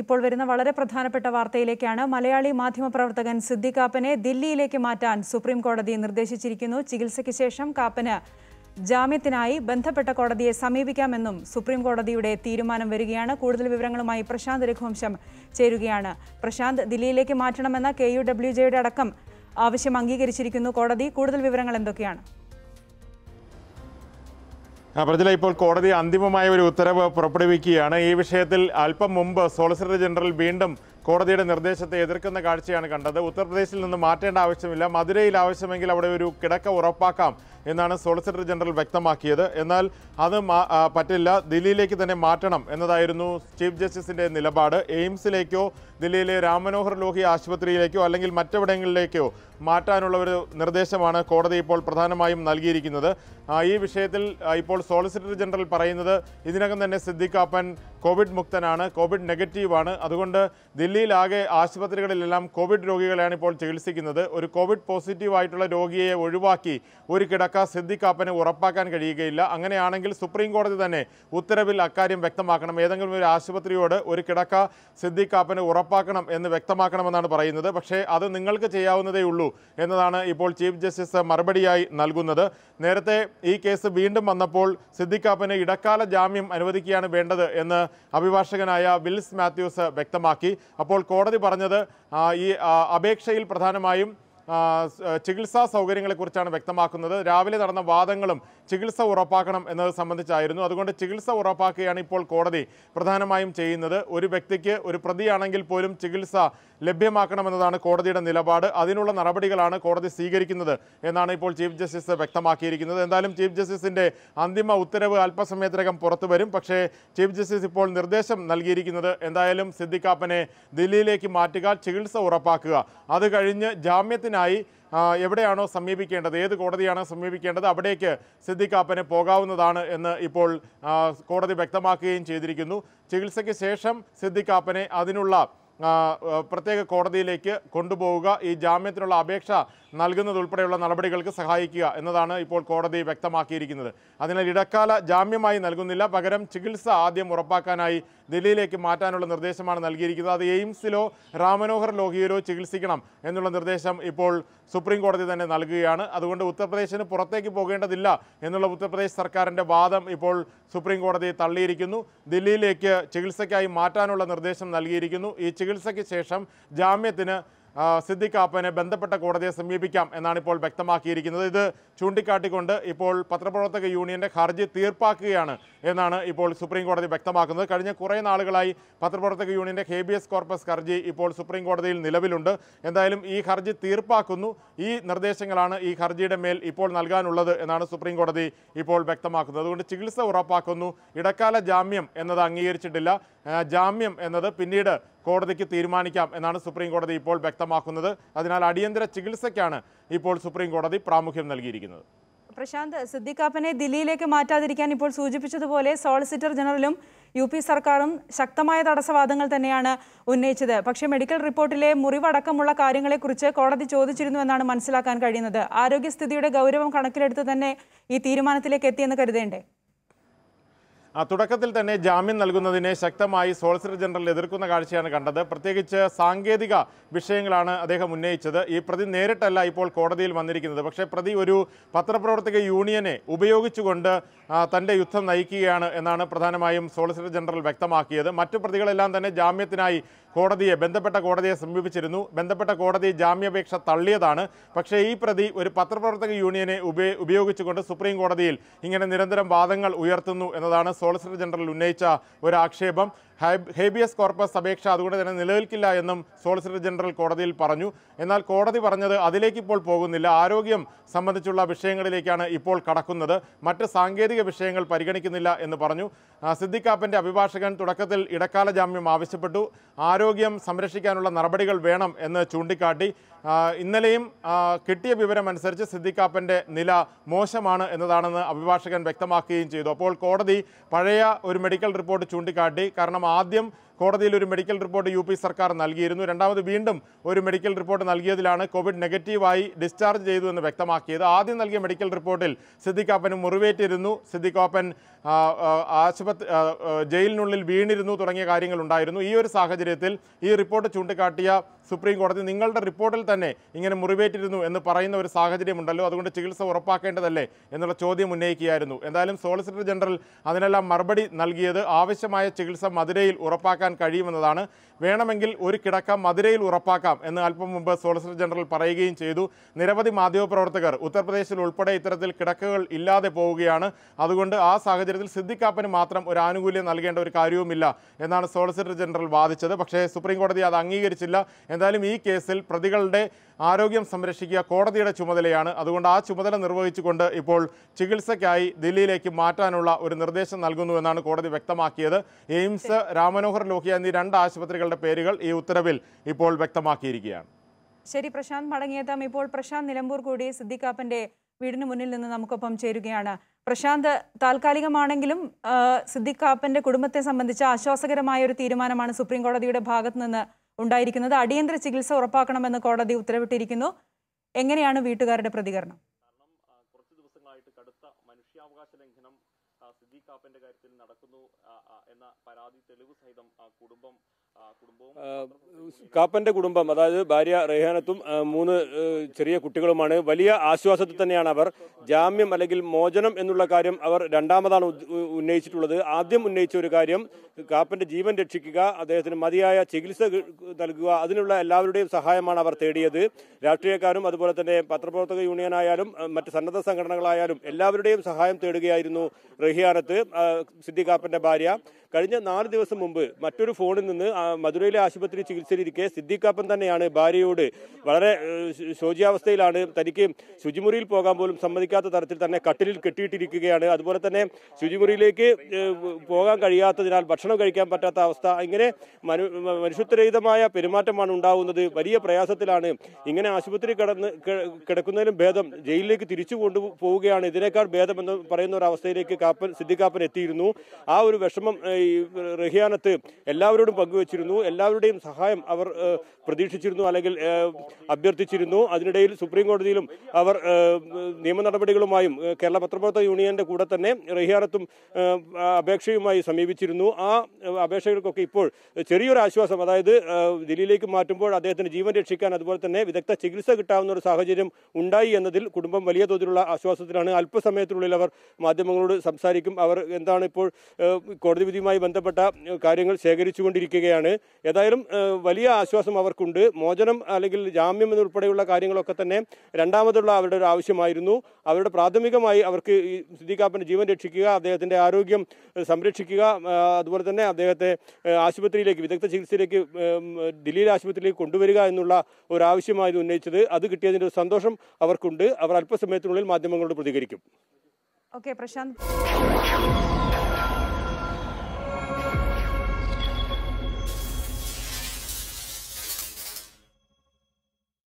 ഇപ്പോൾ വരുന്ന വളരെ പ്രധാനപ്പെട്ട വാർത്തയിലേക്കാണ് മലയാളി മാധ്യമപ്രവർത്തകൻ സിദ്ദി കാപ്പനെ ദില്ലിയിലേക്ക് മാറ്റാൻ സുപ്രീം കോടതി നിർദ്ദേശിച്ചിരിക്കുന്നു ചികിത്സയ്ക്ക് ശേഷം കാപ്പന് ജാമ്യത്തിനായി ബന്ധപ്പെട്ട കോടതിയെ സമീപിക്കാമെന്നും സുപ്രീം കോടതിയുടെ തീരുമാനം വരികയാണ് കൂടുതൽ വിവരങ്ങളുമായി പ്രശാന്ത് രഘുവംശം ചേരുകയാണ് പ്രശാന്ത് ദില്ലിയിലേക്ക് മാറ്റണമെന്ന കെ യു ഡബ്ല്യു ജെയുടെ അടക്കം ആവശ്യം അംഗീകരിച്ചിരിക്കുന്നു കോടതി കൂടുതൽ വിവരങ്ങൾ എന്തൊക്കെയാണ് പ്രജില ഇപ്പോൾ കോടതി അന്തിമമായ ഒരു ഉത്തരവ് പുറപ്പെടുവിക്കുകയാണ് ഈ വിഷയത്തിൽ അല്പം മുമ്പ് സോളിസിറ്റർ ജനറൽ വീണ്ടും കോടതിയുടെ നിർദ്ദേശത്തെ എതിർക്കുന്ന കാഴ്ചയാണ് കണ്ടത് ഉത്തർപ്രദേശിൽ നിന്ന് മാറ്റേണ്ട ആവശ്യമില്ല മധുരയിൽ ആവശ്യമെങ്കിൽ അവിടെ ഒരു കിടക്ക ഉറപ്പാക്കാം എന്നാണ് സോളിസിറ്റർ ജനറൽ വ്യക്തമാക്കിയത് എന്നാൽ അത് പറ്റില്ല ദില്ലിയിലേക്ക് തന്നെ മാറ്റണം എന്നതായിരുന്നു ചീഫ് ജസ്റ്റിസിൻ്റെ നിലപാട് എയിംസിലേക്കോ ദില്ലിയിലെ രാമനോഹർ ലോഹി ആശുപത്രിയിലേക്കോ അല്ലെങ്കിൽ മറ്റെവിടങ്ങളിലേക്കോ മാറ്റാനുള്ള ഒരു നിർദ്ദേശമാണ് കോടതി ഇപ്പോൾ പ്രധാനമായും നൽകിയിരിക്കുന്നത് ഈ വിഷയത്തിൽ ഇപ്പോൾ സോളിസിറ്റർ ജനറൽ പറയുന്നത് ഇതിനകം തന്നെ സിദ്ദിഖ് കാപ്പൻ കോവിഡ് മുക്തനാണ് കോവിഡ് നെഗറ്റീവാണ് അതുകൊണ്ട് ദില്ലി ദില്ലിയിലാകെ ആശുപത്രികളിലെല്ലാം കോവിഡ് രോഗികളെയാണ് ഇപ്പോൾ ചികിത്സിക്കുന്നത് ഒരു കോവിഡ് പോസിറ്റീവ് ആയിട്ടുള്ള രോഗിയെ ഒഴിവാക്കി ഒരു കിടക്ക സിദ്ധിക്കാപ്പന് ഉറപ്പാക്കാൻ കഴിയുകയില്ല അങ്ങനെയാണെങ്കിൽ സുപ്രീം കോടതി തന്നെ ഉത്തരവിൽ അക്കാര്യം വ്യക്തമാക്കണം ഏതെങ്കിലും ഒരു ആശുപത്രിയോട് ഒരു കിടക്ക സിദ്ധിക്കാപ്പന് ഉറപ്പാക്കണം എന്ന് വ്യക്തമാക്കണമെന്നാണ് പറയുന്നത് പക്ഷേ അത് നിങ്ങൾക്ക് ചെയ്യാവുന്നതേ ഉള്ളൂ എന്നതാണ് ഇപ്പോൾ ചീഫ് ജസ്റ്റിസ് മറുപടിയായി നൽകുന്നത് നേരത്തെ ഈ കേസ് വീണ്ടും വന്നപ്പോൾ സിദ്ധിക്കാപ്പന് ഇടക്കാല ജാമ്യം അനുവദിക്കുകയാണ് വേണ്ടത് എന്ന് അഭിഭാഷകനായ വിൽസ് മാത്യൂസ് വ്യക്തമാക്കി അപ്പോൾ കോടതി പറഞ്ഞത് ഈ അപേക്ഷയിൽ പ്രധാനമായും ചികിത്സാ സൗകര്യങ്ങളെക്കുറിച്ചാണ് വ്യക്തമാക്കുന്നത് രാവിലെ നടന്ന വാദങ്ങളും ചികിത്സ ഉറപ്പാക്കണം എന്നത് സംബന്ധിച്ചായിരുന്നു അതുകൊണ്ട് ചികിത്സ ഉറപ്പാക്കുകയാണ് ഇപ്പോൾ കോടതി പ്രധാനമായും ചെയ്യുന്നത് ഒരു വ്യക്തിക്ക് ഒരു പ്രതിയാണെങ്കിൽ പോലും ചികിത്സ ലഭ്യമാക്കണമെന്നതാണ് കോടതിയുടെ നിലപാട് അതിനുള്ള നടപടികളാണ് കോടതി സ്വീകരിക്കുന്നത് എന്നാണ് ഇപ്പോൾ ചീഫ് ജസ്റ്റിസ് വ്യക്തമാക്കിയിരിക്കുന്നത് എന്തായാലും ചീഫ് ജസ്റ്റിസിൻ്റെ അന്തിമ ഉത്തരവ് അല്പസമയത്തിനകം പുറത്തു വരും പക്ഷേ ചീഫ് ജസ്റ്റിസ് ഇപ്പോൾ നിർദ്ദേശം നൽകിയിരിക്കുന്നത് എന്തായാലും സിദ്ദിഖാപ്പനെ ദില്ലിയിലേക്ക് മാറ്റുക ചികിത്സ ഉറപ്പാക്കുക അത് കഴിഞ്ഞ് ജാമ്യത്തിന് ഇതിനായി എവിടെയാണോ സമീപിക്കേണ്ടത് ഏത് കോടതിയാണോ സമീപിക്കേണ്ടത് അവിടേക്ക് സിദ്ദിഖാപ്പന് പോകാവുന്നതാണ് എന്ന് ഇപ്പോൾ കോടതി വ്യക്തമാക്കുകയും ചെയ്തിരിക്കുന്നു ചികിത്സയ്ക്ക് ശേഷം സിദ്ദിഖാപ്പനെ അതിനുള്ള പ്രത്യേക കോടതിയിലേക്ക് കൊണ്ടുപോവുക ഈ ജാമ്യത്തിനുള്ള അപേക്ഷ നൽകുന്നതുൾപ്പെടെയുള്ള നടപടികൾക്ക് സഹായിക്കുക എന്നതാണ് ഇപ്പോൾ കോടതി വ്യക്തമാക്കിയിരിക്കുന്നത് അതിനാൽ ഇടക്കാല ജാമ്യമായി നൽകുന്നില്ല പകരം ചികിത്സ ആദ്യം ഉറപ്പാക്കാനായി ദില്ലിയിലേക്ക് മാറ്റാനുള്ള നിർദ്ദേശമാണ് നൽകിയിരിക്കുന്നത് അത് എയിംസിലോ രാമനോഹർ ലോഹിയിലോ ചികിത്സിക്കണം എന്നുള്ള നിർദ്ദേശം ഇപ്പോൾ സുപ്രീം കോടതി തന്നെ നൽകുകയാണ് അതുകൊണ്ട് ഉത്തർപ്രദേശിന് പുറത്തേക്ക് പോകേണ്ടതില്ല എന്നുള്ള ഉത്തർപ്രദേശ് സർക്കാരിൻ്റെ വാദം ഇപ്പോൾ സുപ്രീം കോടതി തള്ളിയിരിക്കുന്നു ദില്ലിയിലേക്ക് ചികിത്സയ്ക്കായി മാറ്റാനുള്ള നിർദ്ദേശം നൽകിയിരിക്കുന്നു ഈ ചികിത്സയ്ക്ക് ശേഷം ജാമ്യത്തിന് സിദ്ദിഖ് ആപ്പനെ ബന്ധപ്പെട്ട കോടതിയെ സമീപിക്കാം എന്നാണ് ഇപ്പോൾ വ്യക്തമാക്കിയിരിക്കുന്നത് ഇത് ചൂണ്ടിക്കാട്ടിക്കൊണ്ട് ഇപ്പോൾ പത്രപ്രവർത്തക യൂണിയന്റെ ഹർജി തീർപ്പാക്കുകയാണ് എന്നാണ് ഇപ്പോൾ സുപ്രീം കോടതി വ്യക്തമാക്കുന്നത് കഴിഞ്ഞ കുറേ നാളുകളായി പത്രപ്രവർത്തക യൂണിയൻ്റെ ഹേബിയസ് കോർപ്പസ് ഹർജി ഇപ്പോൾ സുപ്രീം കോടതിയിൽ നിലവിലുണ്ട് എന്തായാലും ഈ ഹർജി തീർപ്പാക്കുന്നു ഈ നിർദ്ദേശങ്ങളാണ് ഈ ഹർജിയുടെ മേൽ ഇപ്പോൾ നൽകാനുള്ളത് എന്നാണ് സുപ്രീം കോടതി ഇപ്പോൾ വ്യക്തമാക്കുന്നത് അതുകൊണ്ട് ചികിത്സ ഉറപ്പാക്കുന്നു ഇടക്കാല ജാമ്യം എന്നത് അംഗീകരിച്ചിട്ടില്ല ജാമ്യം എന്നത് പിന്നീട് കോടതിക്ക് തീരുമാനിക്കാം എന്നാണ് സുപ്രീം കോടതി ഇപ്പോൾ വ്യക്തമാക്കുന്നത് അതിനാൽ അടിയന്തര ചികിത്സയ്ക്കാണ് ഇപ്പോൾ സുപ്രീം കോടതി പ്രാമുഖ്യം നൽകിയിരിക്കുന്നത് പ്രശാന്ത് സിദ്ദിഖാപ്പനെ ദില്ലിയിലേക്ക് മാറ്റാതിരിക്കാൻ ഇപ്പോൾ സൂചിപ്പിച്ചതുപോലെ സോളിസിറ്റർ ജനറലും യു പി സർക്കാരും ശക്തമായ തടസ്സവാദങ്ങൾ തന്നെയാണ് ഉന്നയിച്ചത് പക്ഷേ മെഡിക്കൽ റിപ്പോർട്ടിലെ മുറിവടക്കമുള്ള കാര്യങ്ങളെക്കുറിച്ച് കോടതി ചോദിച്ചിരുന്നു എന്നാണ് മനസ്സിലാക്കാൻ കഴിയുന്നത് ആരോഗ്യസ്ഥിതിയുടെ ഗൗരവം കണക്കിലെടുത്ത് തന്നെ ഈ തീരുമാനത്തിലേക്ക് എത്തിയെന്ന് കരുതേണ്ടേ തുടക്കത്തിൽ തന്നെ ജാമ്യം നൽകുന്നതിനെ ശക്തമായി സോളിസിറ്റർ ജനറൽ എതിർക്കുന്ന കാഴ്ചയാണ് കണ്ടത് പ്രത്യേകിച്ച് സാങ്കേതിക വിഷയങ്ങളാണ് അദ്ദേഹം ഉന്നയിച്ചത് ഈ പ്രതി നേരിട്ടല്ല ഇപ്പോൾ കോടതിയിൽ വന്നിരിക്കുന്നത് പക്ഷേ പ്രതി ഒരു പത്രപ്രവർത്തക യൂണിയനെ ഉപയോഗിച്ചുകൊണ്ട് തൻ്റെ യുദ്ധം നയിക്കുകയാണ് എന്നാണ് പ്രധാനമായും സോളിസിറ്റർ ജനറൽ വ്യക്തമാക്കിയത് മറ്റു പ്രതികളെല്ലാം തന്നെ ജാമ്യത്തിനായി കോടതിയെ ബന്ധപ്പെട്ട കോടതിയെ സമീപിച്ചിരുന്നു ബന്ധപ്പെട്ട കോടതി ജാമ്യാപേക്ഷ തള്ളിയതാണ് പക്ഷേ ഈ പ്രതി ഒരു പത്രപ്രവർത്തക യൂണിയനെ ഉപയോഗിച്ചുകൊണ്ട് സുപ്രീം കോടതിയിൽ ഇങ്ങനെ നിരന്തരം വാദങ്ങൾ ഉയർത്തുന്നു എന്നതാണ് സോളിസിറ്റർ ജനറൽ ഉന്നയിച്ച ഒരു ആക്ഷേപം ഹേബിയസ് കോർപ്പസ് അപേക്ഷ അതുകൊണ്ട് തന്നെ നിലനിൽക്കില്ല എന്നും സോളിസിറ്റർ ജനറൽ കോടതിയിൽ പറഞ്ഞു എന്നാൽ കോടതി പറഞ്ഞത് അതിലേക്ക് ഇപ്പോൾ പോകുന്നില്ല ആരോഗ്യം സംബന്ധിച്ചുള്ള വിഷയങ്ങളിലേക്കാണ് ഇപ്പോൾ കടക്കുന്നത് മറ്റ് സാങ്കേതിക വിഷയങ്ങൾ പരിഗണിക്കുന്നില്ല എന്ന് പറഞ്ഞു സിദ്ദിഖാപ്പൻ്റെ അഭിഭാഷകൻ തുടക്കത്തിൽ ഇടക്കാല ജാമ്യം ആവശ്യപ്പെട്ടു ആരോഗ്യം സംരക്ഷിക്കാനുള്ള നടപടികൾ വേണം എന്ന് ചൂണ്ടിക്കാട്ടി ഇന്നലെയും കിട്ടിയ വിവരം അനുസരിച്ച് സിദ്ദിഖാപ്പൻ്റെ നില മോശമാണ് എന്നതാണെന്ന് അഭിഭാഷകൻ വ്യക്തമാക്കുകയും ചെയ്തു അപ്പോൾ കോടതി പഴയ ഒരു മെഡിക്കൽ റിപ്പോർട്ട് ചൂണ്ടിക്കാട്ടി കാരണം ആദ്യം കോടതിയിൽ ഒരു മെഡിക്കൽ റിപ്പോർട്ട് യു സർക്കാർ നൽകിയിരുന്നു രണ്ടാമത് വീണ്ടും ഒരു മെഡിക്കൽ റിപ്പോർട്ട് നൽകിയതിലാണ് കോവിഡ് നെഗറ്റീവായി ഡിസ്ചാർജ് ചെയ്തു എന്ന് വ്യക്തമാക്കിയത് ആദ്യം നൽകിയ മെഡിക്കൽ റിപ്പോർട്ടിൽ സിദ്ദിഖാപ്പന് മുറിവേറ്റിരുന്നു സിദ്ദിഖാപ്പൻ ആശുപത്രി ജയിലിനുള്ളിൽ വീണിരുന്നു തുടങ്ങിയ കാര്യങ്ങൾ ഉണ്ടായിരുന്നു ഈ ഒരു സാഹചര്യത്തിൽ ഈ റിപ്പോർട്ട് ചൂണ്ടിക്കാട്ടിയ സുപ്രീം കോടതി നിങ്ങളുടെ റിപ്പോർട്ടിൽ തന്നെ ഇങ്ങനെ മുറിവേറ്റിരുന്നു എന്ന് പറയുന്ന ഒരു സാഹചര്യമുണ്ടല്ലോ അതുകൊണ്ട് ചികിത്സ ഉറപ്പാക്കേണ്ടതല്ലേ എന്നുള്ള ചോദ്യം ഉന്നയിക്കുകയായിരുന്നു എന്തായാലും സോളിസിറ്റർ ജനറൽ അതിനെല്ലാം മറുപടി നൽകിയത് ആവശ്യമായ ചികിത്സ മധുരയിൽ ഉറപ്പാക്കാൻ ഉറപ്പാക്കാൻ കഴിയുമെന്നതാണ് വേണമെങ്കിൽ ഒരു കിടക്ക മധുരയിൽ ഉറപ്പാക്കാം എന്ന് അല്പം മുമ്പ് സോളിസിറ്റർ ജനറൽ പറയുകയും ചെയ്തു നിരവധി മാധ്യമപ്രവർത്തകർ ഉത്തർപ്രദേശിൽ ഉൾപ്പെടെ ഇത്തരത്തിൽ കിടക്കകൾ ഇല്ലാതെ പോവുകയാണ് അതുകൊണ്ട് ആ സാഹചര്യത്തിൽ സിദ്ദിഖാപ്പന് മാത്രം ഒരു ആനുകൂല്യം നൽകേണ്ട ഒരു കാര്യവുമില്ല എന്നാണ് സോളിസിറ്റർ ജനറൽ വാദിച്ചത് പക്ഷേ സുപ്രീം കോടതി അത് അംഗീകരിച്ചില്ല എന്തായാലും ഈ കേസിൽ പ്രതികളുടെ ആരോഗ്യം സംരക്ഷിക്കുക കോടതിയുടെ ചുമതലയാണ് അതുകൊണ്ട് ആ ചുമതല നിർവഹിച്ചുകൊണ്ട് ഇപ്പോൾ ചികിത്സയ്ക്കായി ദില്ലിയിലേക്ക് മാറ്റാനുള്ള ഒരു നിർദ്ദേശം നൽകുന്നുവെന്നാണ് കോടതി വ്യക്തമാക്കിയത് എയിംസ് രാമനോഹർ നോക്കിയ എന്നീ രണ്ട് ആശുപത്രികളുടെ പേരുകൾ ഈ ഉത്തരവിൽ ഇപ്പോൾ വ്യക്തമാക്കിയിരിക്കുകയാണ് ശരി പ്രശാന്ത് മടങ്ങിയെത്താം ഇപ്പോൾ പ്രശാന്ത് നിലമ്പൂർ കൂടി സിദ്ദിഖാപ്പന്റെ വീടിന് മുന്നിൽ നിന്ന് നമുക്കൊപ്പം ചേരുകയാണ് പ്രശാന്ത് താൽക്കാലികമാണെങ്കിലും സിദ്ദിഖ് കുടുംബത്തെ സംബന്ധിച്ച ആശ്വാസകരമായ ഒരു തീരുമാനമാണ് സുപ്രീം കോടതിയുടെ ഭാഗത്തു നിന്ന് ഉണ്ടായിരിക്കുന്നത് അടിയന്തര ചികിത്സ ഉറപ്പാക്കണമെന്ന് കോടതി ഉത്തരവിട്ടിരിക്കുന്നു എങ്ങനെയാണ് വീട്ടുകാരുടെ പ്രതികരണം കുറച്ച് ദിവസങ്ങളായിട്ട് ലംഘനം കാപ്പന്റെ കാര്യത്തിൽ നടക്കുന്നു എന്ന പരാതി തെളിവ് സഹിതം കുടുംബം കാപ്പന്റെ കുടുംബം അതായത് ഭാര്യ റെഹാനത്തും മൂന്ന് ചെറിയ കുട്ടികളുമാണ് വലിയ ആശ്വാസത്തിൽ തന്നെയാണ് അവർ ജാമ്യം അല്ലെങ്കിൽ മോചനം എന്നുള്ള കാര്യം അവർ രണ്ടാമതാണ് ഉന്നയിച്ചിട്ടുള്ളത് ആദ്യം ഉന്നയിച്ച ഒരു കാര്യം കാപ്പന്റെ ജീവൻ രക്ഷിക്കുക അദ്ദേഹത്തിന് മതിയായ ചികിത്സ നൽകുക അതിനുള്ള എല്ലാവരുടെയും സഹായമാണ് അവർ തേടിയത് രാഷ്ട്രീയക്കാരും അതുപോലെ തന്നെ പത്രപ്രവർത്തക യൂണിയൻ ആയാലും മറ്റ് സന്നദ്ധ സംഘടനകളായാലും എല്ലാവരുടെയും സഹായം തേടുകയായിരുന്നു റഹിയാനത്ത് സിദ്ദി കാപ്പന്റെ ഭാര്യ കഴിഞ്ഞ നാല് ദിവസം മുമ്പ് മറ്റൊരു ഫോണിൽ നിന്ന് മധുരയിലെ ആശുപത്രി ചികിത്സയിലിരിക്കെ സിദ്ദിഖാപ്പൻ തന്നെയാണ് ഭാര്യയോട് വളരെ ശോചിയാവസ്ഥയിലാണ് തനിക്ക് ശുചിമുറിയിൽ പോകാൻ പോലും സമ്മതിക്കാത്ത തരത്തിൽ തന്നെ കട്ടിലിൽ കെട്ടിയിട്ടിരിക്കുകയാണ് അതുപോലെ തന്നെ ശുചിമുറിയിലേക്ക് പോകാൻ കഴിയാത്തതിനാൽ ഭക്ഷണം കഴിക്കാൻ പറ്റാത്ത അവസ്ഥ ഇങ്ങനെ മനു മനുഷ്യത്വരഹിതമായ പെരുമാറ്റമാണ് ഉണ്ടാവുന്നത് വലിയ പ്രയാസത്തിലാണ് ഇങ്ങനെ ആശുപത്രി കിടന്ന് കിടക്കുന്നതിലും ഭേദം ജയിലിലേക്ക് തിരിച്ചു കൊണ്ടു പോവുകയാണ് ഇതിനേക്കാൾ ഭേദമെന്ന് പറയുന്ന ഒരു അവസ്ഥയിലേക്ക് കാപ്പൻ സിദ്ദിഖാപ്പൻ എത്തിയിരുന്നു ആ ഒരു വിഷമം ഈ റഹിയാനത്ത് എല്ലാവരോടും പങ്കുവച്ചിരുന്നു എല്ലാവരുടെയും സഹായം അവർ പ്രതീക്ഷിച്ചിരുന്നു അല്ലെങ്കിൽ അഭ്യർത്ഥിച്ചിരുന്നു അതിനിടയിൽ സുപ്രീം കോടതിയിലും അവർ നിയമ നടപടികളുമായും കേരള പത്രപ്രവർത്തക യൂണിയന്റെ കൂടെ തന്നെ റഹിയാനത്തും അപേക്ഷയുമായി സമീപിച്ചിരുന്നു ആ അപേക്ഷകൾക്കൊക്കെ ഇപ്പോൾ ചെറിയൊരു ആശ്വാസം അതായത് ദില്ലിയിലേക്ക് മാറ്റുമ്പോൾ അദ്ദേഹത്തിന് ജീവൻ രക്ഷിക്കാൻ അതുപോലെ തന്നെ വിദഗ്ധ ചികിത്സ കിട്ടാവുന്ന ഒരു സാഹചര്യം ഉണ്ടായി എന്നതിൽ കുടുംബം വലിയ തോതിലുള്ള ആശ്വാസത്തിലാണ് അല്പസമയത്തിനുള്ളിൽ അവർ മാധ്യമങ്ങളോട് സംസാരിക്കും അവർ എന്താണ് ഇപ്പോൾ കോടതി വിധിയുമായി ഇതുമായി ബന്ധപ്പെട്ട കാര്യങ്ങൾ ശേഖരിച്ചുകൊണ്ടിരിക്കുകയാണ് ഏതായാലും വലിയ ആശ്വാസം അവർക്കുണ്ട് മോചനം അല്ലെങ്കിൽ ജാമ്യം എന്നുൾപ്പെടെയുള്ള കാര്യങ്ങളൊക്കെ തന്നെ രണ്ടാമതുള്ള അവരുടെ ഒരു ആവശ്യമായിരുന്നു അവരുടെ പ്രാഥമികമായി അവർക്ക് ഈ സിദ്ദീഖാപ്പൻ്റെ ജീവൻ രക്ഷിക്കുക അദ്ദേഹത്തിൻ്റെ ആരോഗ്യം സംരക്ഷിക്കുക അതുപോലെ തന്നെ അദ്ദേഹത്തെ ആശുപത്രിയിലേക്ക് വിദഗ്ധ ചികിത്സയിലേക്ക് ഡൽഹിയിൽ ആശുപത്രിയിലേക്ക് കൊണ്ടുവരിക എന്നുള്ള ഒരു ആവശ്യമായിരുന്നു ഉന്നയിച്ചത് അത് കിട്ടിയതിൻ്റെ ഒരു സന്തോഷം അവർക്കുണ്ട് അവർ അല്പസമയത്തിനുള്ളിൽ മാധ്യമങ്ങളോട് പ്രതികരിക്കും ഓക്കെ പ്രശാന്ത്